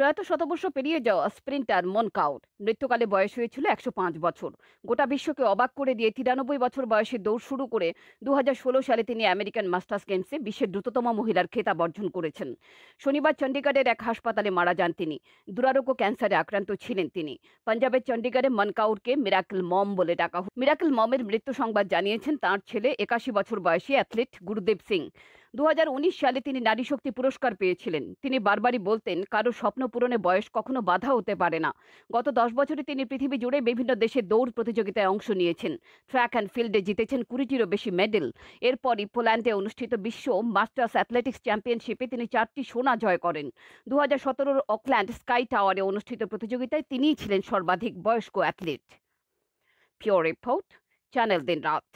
প্রয়াত শতবর্ষ পেরিয়ে যাওয়া স্প্রিন্টার মনকাউট মৃত্যুকালে বয়স হয়েছিল একশো পাঁচ বছর গোটা বিশ্বকে অবাক করে দিয়ে তিরানব্বই বছর বয়সে দৌড় শুরু করে দু সালে তিনি আমেরিকান মাস্টার্স গেমসে বিশ্বের দ্রুততম মহিলার খেতাব অর্জন করেছেন শনিবার চণ্ডীগড়ের এক হাসপাতালে মারা যান তিনি দুরারোগ্য ক্যান্সারে আক্রান্ত ছিলেন তিনি পাঞ্জাবের চণ্ডীগড়ে মনকাউরকে মিরাকল মম বলে ডাকা মিরাকল মমের মৃত্যু সংবাদ জানিয়েছেন তাঁর ছেলে একাশি বছর বয়সী অ্যাথলিট গুরুদেব সিং দু সালে তিনি নারী শক্তি পুরস্কার পেয়েছিলেন তিনি বারবারই বলতেন কারো স্বপ্ন পূরণে বয়স কখনো বাধা হতে পারে না গত দশ বছরে তিনি পৃথিবী জুড়ে বিভিন্ন দেশে দৌড় প্রতিযোগিতায় অংশ নিয়েছেন ট্র্যাক অ্যান্ড ফিল্ডে জিতেছেন কুড়িটিরও বেশি মেডেল এরপরই পোল্যান্ডে অনুষ্ঠিত বিশ্ব মাস্টার্স অ্যাথলেটিক্স চ্যাম্পিয়নশিপে তিনি চারটি সোনা জয় করেন দু হাজার সতেরোর অকল্যান্ড স্কাই টাওয়ারে অনুষ্ঠিত প্রতিযোগিতায় তিনিই ছিলেন সর্বাধিক বয়স্ক অ্যাথলিট পিওর রিপোর্ট চ্যানেল দিন রাত